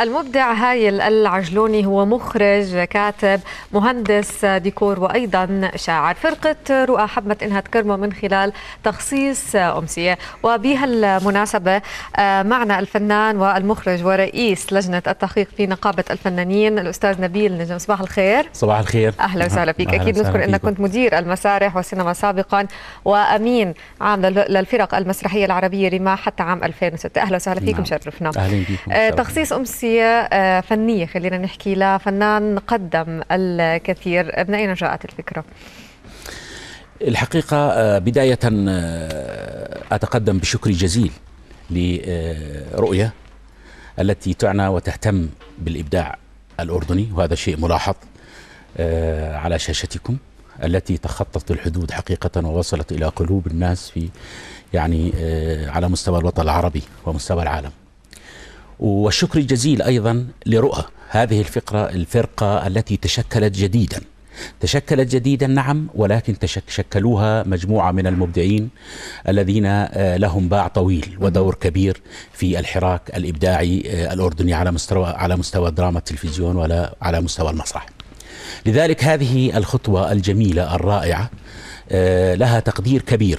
المبدع هايل العجلوني هو مخرج كاتب مهندس ديكور وأيضا شاعر فرقة رؤى حبت إنها تكرمه من خلال تخصيص أمسية وبهالمناسبة آه، معنا الفنان والمخرج ورئيس لجنة التحقيق في نقابة الفنانين الأستاذ نبيل نجم صباح الخير صباح الخير أهلا وسهلا فيك أهلا أكيد نذكر أنك كنت مدير المسارح والسينما سابقا وأمين عام للفرق المسرحية العربية رماح حتى عام 2006 أهلا وسهلا نعم. فيك مشرفنا أهلا آه، تخصيص أمسية شخصية آه، فنية خلينا نحكي لفنان قدم الكثير من أين جاءت الفكرة؟ الحقيقة آه، بداية آه، أتقدم بشكر جزيل لرؤية التي تعنى وتهتم بالإبداع الأردني وهذا شيء ملاحظ على شاشتكم التي تخطت الحدود حقيقة ووصلت إلى قلوب الناس في يعني على مستوى الوطن العربي ومستوى العالم والشكر الجزيل أيضا لرؤى هذه الفقرة الفرقة التي تشكلت جديدا تشكلت جديدا نعم ولكن تشكلوها مجموعة من المبدعين الذين آه، لهم باع طويل ودور كبير في الحراك الإبداعي آه، الأردني على مستوى على مستوى دراما التلفزيون ولا على مستوى المسرح لذلك هذه الخطوة الجميلة الرائعة آه، لها تقدير كبير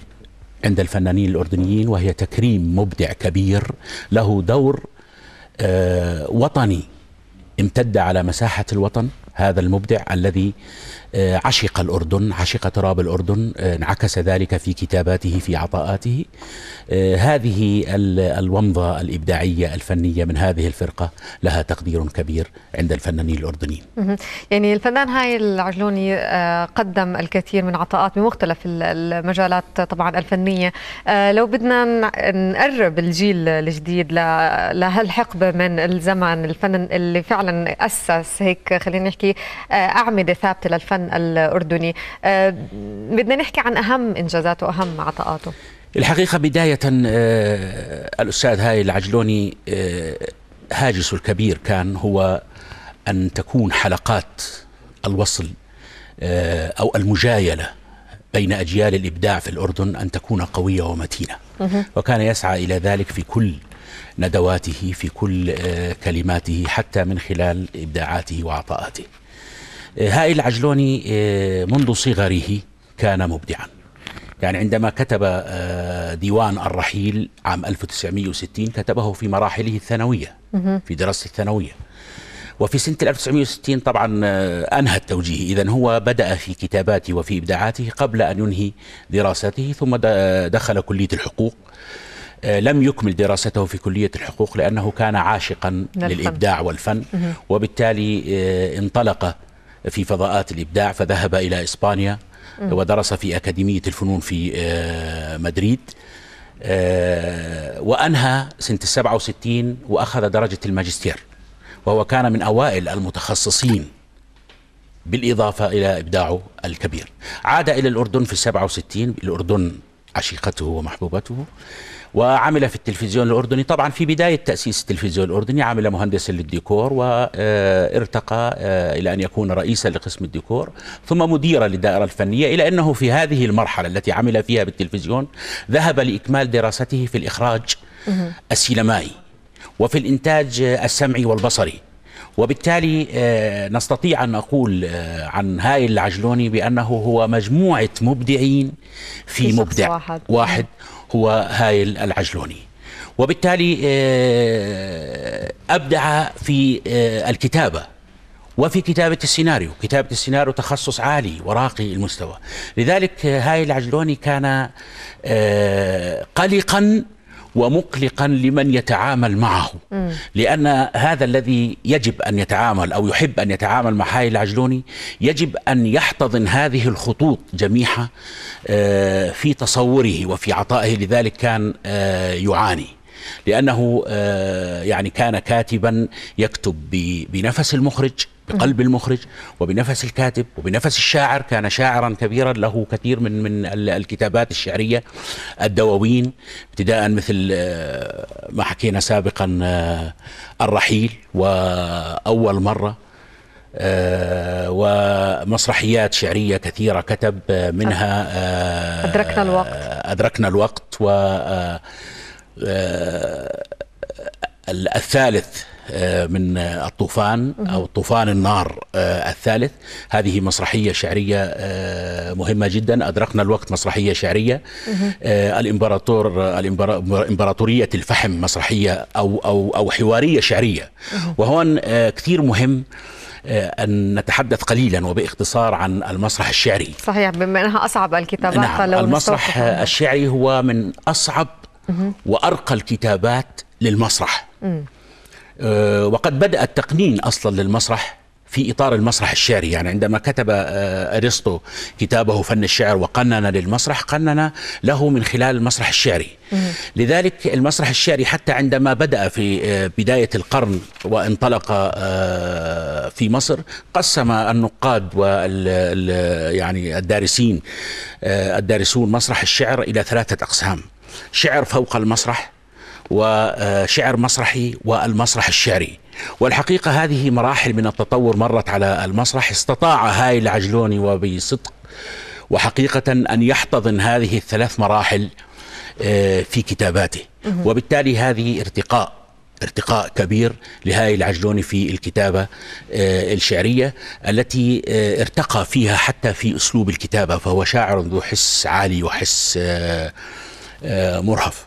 عند الفنانين الأردنيين وهي تكريم مبدع كبير له دور آه، وطني امتد على مساحة الوطن هذا المبدع الذي آه، عشق الأردن عشق تراب الأردن آه، انعكس ذلك في كتاباته في عطاءاته آه، هذه الومضة الإبداعية الفنية من هذه الفرقة لها تقدير كبير عند الفنانين الأردنيين يعني الفنان هاي العجلوني قدم الكثير من عطاءات بمختلف المجالات طبعا الفنية لو بدنا نقرب الجيل الجديد لهالحقبة من الزمن الفن اللي فعلا أسس هيك خلينا نحكي آه، أعمدة ثابتة للفن الأردني آه، بدنا نحكي عن أهم إنجازاته وأهم عطاءاته الحقيقة بداية آه، الأستاذ هاي العجلوني هاجسه الكبير كان هو أن تكون حلقات الوصل أو المجايلة بين أجيال الإبداع في الأردن أن تكون قوية ومتينة وكان يسعى إلى ذلك في كل ندواته في كل آه، كلماته حتى من خلال إبداعاته وعطاءاته آه، هائل العجلوني آه، منذ صغره كان مبدعا يعني عندما كتب ديوان الرحيل عام 1960 كتبه في مراحله الثانوية في دراسة الثانوية وفي سنة 1960 طبعا أنهى التوجيه إذا هو بدأ في كتاباته وفي إبداعاته قبل أن ينهي دراسته ثم دخل كلية الحقوق آه، لم يكمل دراسته في كلية الحقوق لأنه كان عاشقا للإبداع والفن وبالتالي آه، انطلق في فضاءات الإبداع فذهب إلى إسبانيا ودرس في أكاديمية الفنون في آه، مدريد وأنهى سنة السبعة وستين وأخذ درجة الماجستير وهو كان من أوائل المتخصصين بالإضافة إلى إبداعه الكبير عاد إلى الأردن في السبعة وستين الأردن عشيقته ومحبوبته وعمل في التلفزيون الأردني طبعا في بداية تأسيس التلفزيون الأردني عمل مهندسا للديكور وارتقى آه، آه، إلى أن يكون رئيسا لقسم الديكور ثم مديرا للدائرة الفنية إلى أنه في هذه المرحلة التي عمل فيها بالتلفزيون ذهب لإكمال دراسته في الإخراج السينمائي وفي الإنتاج السمعي والبصري وبالتالي آه، نستطيع أن نقول عن هاي العجلوني بأنه هو مجموعة مبدعين في, في مبدع واحد, واحد هو هايل العجلوني وبالتالي آه، أبدع في آه، الكتابة وفي كتابة السيناريو كتابة السيناريو تخصص عالي وراقي المستوى لذلك آه، هايل العجلوني كان قلقا ومقلقا لمن يتعامل معه م. لأن هذا الذي يجب أن يتعامل أو يحب أن يتعامل مع هاي العجلوني يجب أن يحتضن هذه الخطوط جميعها آه، في تصوره وفي عطائه لذلك كان آه، يعاني لأنه آه، يعني كان كاتبا يكتب بنفس المخرج بقلب المخرج وبنفس الكاتب وبنفس الشاعر كان شاعرا كبيرا له كثير من من الكتابات الشعريه الدواوين ابتداء مثل آه، ما حكينا سابقا آه، الرحيل واول مره ومسرحيات شعريه كثيره كتب منها ادركنا الوقت ادركنا الوقت و آه، الثالث آه، من الطوفان أو طوفان النار آه، الثالث هذه مسرحية شعرية مهمة جدا أدركنا الوقت مسرحية شعرية الإمبراطور إمبراطورية الفحم مسرحية أو, أو, أو حوارية شعرية وهون كثير مهم أن نتحدث قليلا وباختصار عن المسرح الشعري صحيح بما أنها أصعب الكتابات نعم المسرح الشعري هو من أصعب وارقى الكتابات للمسرح آه، وقد بدا التقنين اصلا للمسرح في اطار المسرح الشعري يعني عندما كتب آه، ارسطو كتابه فن الشعر وقنن للمسرح قنن له من خلال المسرح الشعري لذلك المسرح الشعري حتى عندما بدا في آه، بدايه القرن وانطلق في مصر قسم النقاد وال يعني الدارسين الدارسون مسرح الشعر الى ثلاثه اقسام شعر فوق المسرح وشعر آه، مسرحي والمسرح الشعري والحقيقة هذه مراحل من التطور مرت على المسرح استطاع هاي العجلوني وبصدق وحقيقة أن يحتضن هذه الثلاث مراحل آه، في كتاباته وبالتالي هذه ارتقاء ارتقاء كبير لهاي العجلوني في الكتابة آه، الشعرية التي ارتقى فيها حتى في أسلوب الكتابة فهو شاعر ذو حس عالي وحس آه، مرهف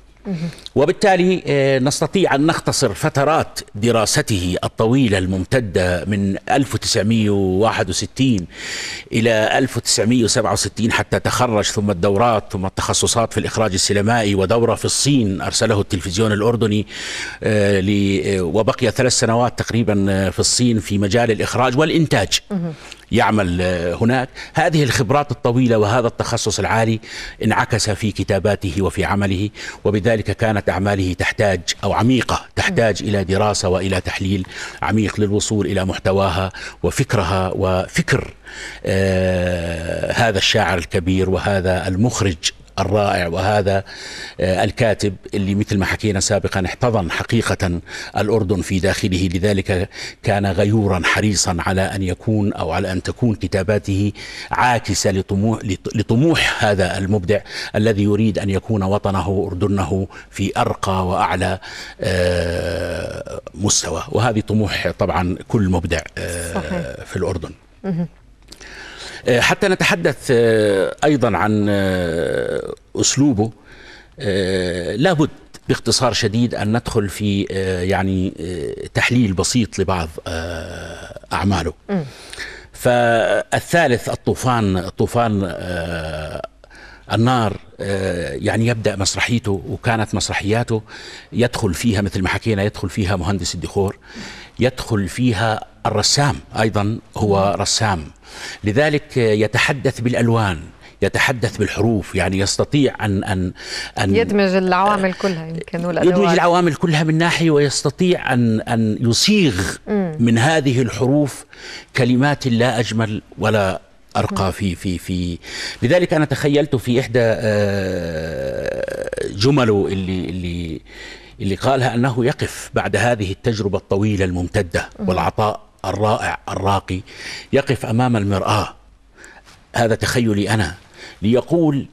وبالتالي آه، نستطيع أن نختصر فترات دراسته الطويلة الممتدة من 1961 إلى 1967 حتى تخرج ثم الدورات ثم التخصصات في الإخراج السينمائي ودورة في الصين أرسله التلفزيون الأردني آه، وبقي ثلاث سنوات تقريبا في الصين في مجال الإخراج والإنتاج يعمل آه، هناك هذه الخبرات الطويلة وهذا التخصص العالي انعكس في كتاباته وفي عمله وبذلك كانت أعماله تحتاج أو عميقة تحتاج إلى دراسة وإلى تحليل عميق للوصول إلى محتواها وفكرها وفكر آه هذا الشاعر الكبير وهذا المخرج الرائع وهذا آه، الكاتب اللي مثل ما حكينا سابقا احتضن حقيقة الأردن في داخله لذلك كان غيورا حريصا على أن يكون أو على أن تكون كتاباته عاكسة لطموح, لطموح هذا المبدع الذي يريد أن يكون وطنه أردنه في أرقى وأعلى آه، مستوى وهذه طموح طبعا كل مبدع آه، في الأردن آه، حتى نتحدث آه، ايضا عن آه، اسلوبه لابد باختصار شديد ان ندخل في يعني تحليل بسيط لبعض اعماله فالثالث الطوفان طوفان النار يعني يبدا مسرحيته وكانت مسرحياته يدخل فيها مثل ما حكينا يدخل فيها مهندس الديكور يدخل فيها الرسام ايضا هو رسام لذلك يتحدث بالالوان يتحدث بالحروف يعني يستطيع ان ان ان يدمج العوامل كلها يمكن والأدوات يدمج العوامل كلها من ناحيه ويستطيع ان ان يصيغ من هذه الحروف كلمات لا اجمل ولا ارقى في في في لذلك انا تخيلت في احدى آه، جمله اللي اللي اللي قالها انه يقف بعد هذه التجربه الطويله الممتده والعطاء الرائع الراقي يقف امام المراه هذا تخيلي انا ليقول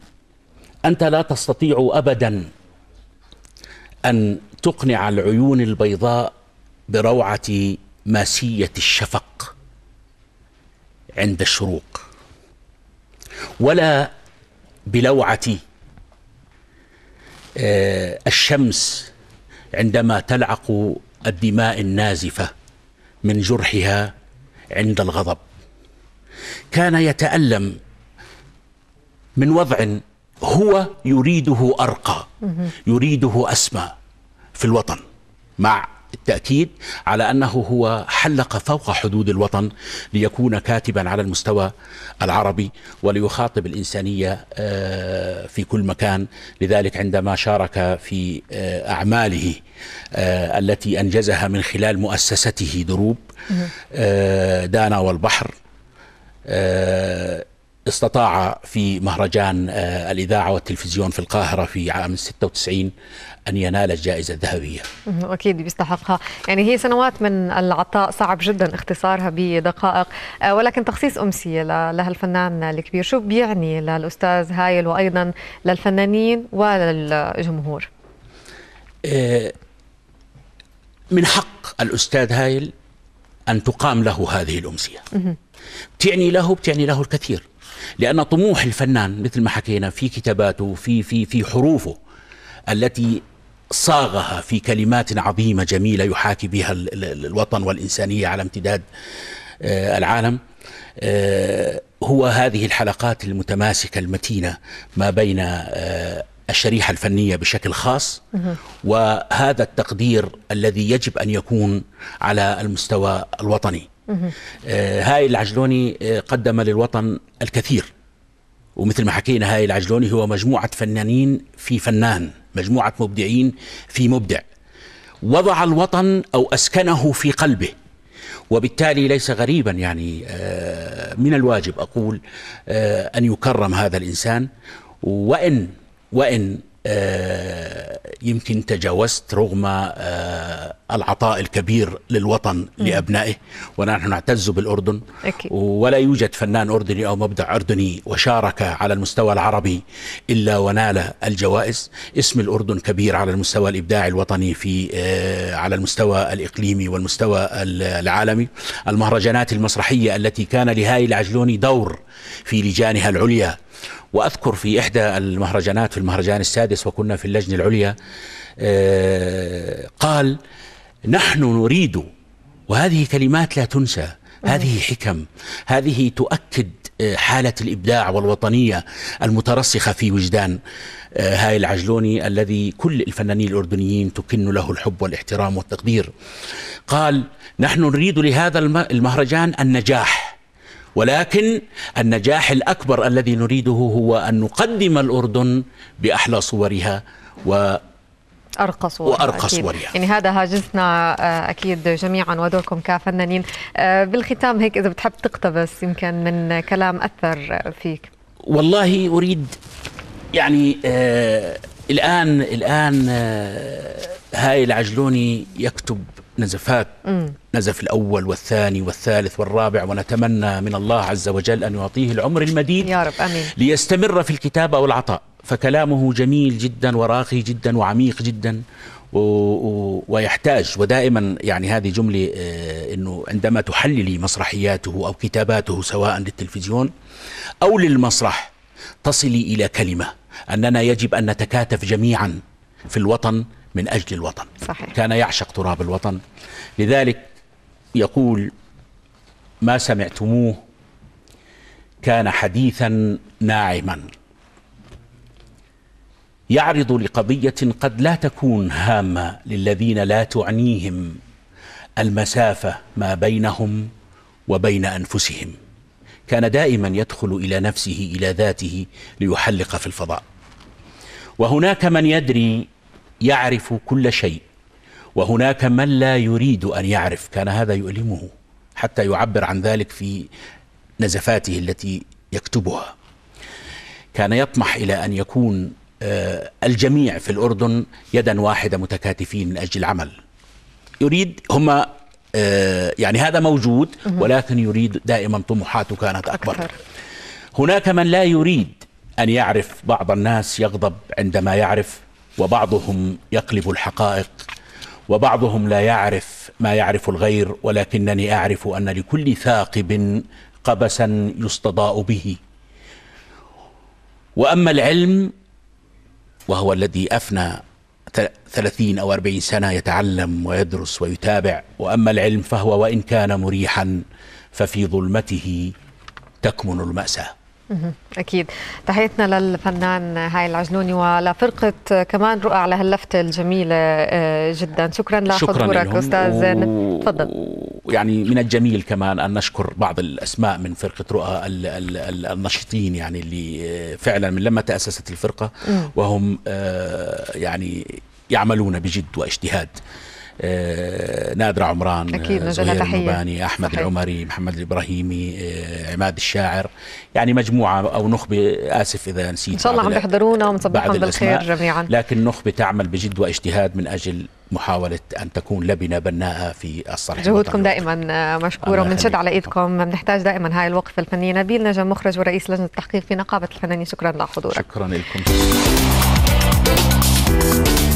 انت لا تستطيع ابدا ان تقنع العيون البيضاء بروعه ماسيه الشفق عند الشروق ولا بلوعه آه، الشمس عندما تلعق الدماء النازفه من جرحها عند الغضب كان يتألم من وضع هو يريده أرقى يريده أسمى في الوطن مع التأكيد على أنه هو حلق فوق حدود الوطن ليكون كاتبا على المستوى العربي وليخاطب الإنسانية آه، في كل مكان لذلك عندما شارك في آه، أعماله آه، التي أنجزها من خلال مؤسسته دروب دانا والبحر استطاع في مهرجان آه، الإذاعة والتلفزيون في القاهرة في عام 96 أن ينال الجائزة الذهبية أكيد بيستحقها يعني هي سنوات من العطاء صعب جدا اختصارها بدقائق آه، ولكن تخصيص أمسية لهالفنان الكبير شو بيعني للأستاذ هايل وأيضا للفنانين وللجمهور آه، من حق الأستاذ هايل أن تقام له هذه الأمسية بتعني له بتعني له الكثير لان طموح الفنان مثل ما حكينا في كتاباته في في في حروفه التي صاغها في كلمات عظيمه جميله يحاكي بها الوطن والانسانيه على امتداد آه، العالم آه، هو هذه الحلقات المتماسكه المتينه ما بين آه، الشريحه الفنيه بشكل خاص وهذا التقدير الذي يجب ان يكون على المستوى الوطني آه، هاي العجلوني آه، قدم للوطن الكثير ومثل ما حكينا هاي العجلوني هو مجموعة فنانين في فنان مجموعة مبدعين في مبدع وضع الوطن أو أسكنه في قلبه وبالتالي ليس غريبا يعني آه، من الواجب أقول أن يكرم هذا الإنسان وإن وإن آه، يمكن تجاوزت رغم آه، العطاء الكبير للوطن لأبنائه ونحن نعتز بالأردن أكيد. ولا يوجد فنان أردني أو مبدع أردني وشارك على المستوى العربي إلا ونال الجوائز اسم الأردن كبير على المستوى الإبداعي الوطني في آه، على المستوى الإقليمي والمستوى العالمي المهرجانات المسرحية التي كان لهاي العجلوني دور في لجانها العليا وأذكر في إحدى المهرجانات في المهرجان السادس وكنا في اللجنة العليا آه، قال نحن نريد وهذه كلمات لا تنسى هذه حكم هذه تؤكد آه، حالة الإبداع والوطنية المترسخة في وجدان آه، هاي العجلوني الذي كل الفنانين الأردنيين تكن له الحب والاحترام والتقدير قال نحن نريد لهذا المهرجان النجاح ولكن النجاح الأكبر الذي نريده هو أن نقدم الأردن بأحلى صورها و أرقى صورها وأرقى صورها يعني هذا هاجسنا آه، أكيد جميعا ودوركم كفنانين آه، بالختام هيك إذا بتحب تقتبس يمكن من كلام أثر فيك والله أريد يعني آه الآن الآن آه هاي العجلوني يكتب نزفات نزف الأول والثاني والثالث والرابع ونتمنى من الله عز وجل أن يعطيه العمر المديد يا رب أمين ليستمر في الكتابة والعطاء فكلامه جميل جدا وراقي جدا وعميق جدا و... و... ويحتاج ودائما يعني هذه جملة آه، أنه عندما تحللي مسرحياته أو كتاباته سواء للتلفزيون أو للمسرح تصلي إلى كلمة أننا يجب أن نتكاتف جميعا في الوطن من أجل الوطن صحيح. كان يعشق تراب الوطن لذلك يقول ما سمعتموه كان حديثا ناعما يعرض لقضية قد لا تكون هامة للذين لا تعنيهم المسافة ما بينهم وبين أنفسهم كان دائما يدخل إلى نفسه إلى ذاته ليحلق في الفضاء وهناك من يدري يعرف كل شيء وهناك من لا يريد ان يعرف كان هذا يؤلمه حتى يعبر عن ذلك في نزفاته التي يكتبها كان يطمح الى ان يكون آه، الجميع في الاردن يدا واحده متكاتفين من اجل العمل يريد هم آه، يعني هذا موجود ولكن يريد دائما طموحاته كانت اكبر هناك من لا يريد ان يعرف بعض الناس يغضب عندما يعرف وبعضهم يقلب الحقائق وبعضهم لا يعرف ما يعرف الغير ولكنني اعرف ان لكل ثاقب قبسا يستضاء به واما العلم وهو الذي افنى ثلاثين او اربعين سنه يتعلم ويدرس ويتابع واما العلم فهو وان كان مريحا ففي ظلمته تكمن الماساه أكيد تحياتنا للفنان هاي العجلوني ولفرقة كمان رؤى على هاللفتة الجميلة آه، جدا شكرا لحضورك أستاذ و... تفضل يعني من الجميل كمان أن نشكر بعض الأسماء من فرقة رؤى ال... ال... ال... النشطين يعني اللي آه، فعلا من لما تأسست الفرقة وهم آه، يعني يعملون بجد واجتهاد آه، نادر عمران آه، أكيد زهير المباني أحمد صحيح. العمري محمد الإبراهيمي آه، عماد الشاعر يعني مجموعة أو نخبة آسف إذا نسيت إن شاء الله عم بيحضرونا ومصبحهم بالخير جميعا لكن نخبة تعمل بجد واجتهاد من أجل محاولة أن تكون لبنة بناءة في الصرح جهودكم دائما مشكورة ومنشد على إيدكم بنحتاج دائما هاي الوقفة الفنية نبيل نجم مخرج ورئيس لجنة التحقيق في نقابة الفنانين شكرا لحضورك شكرا لكم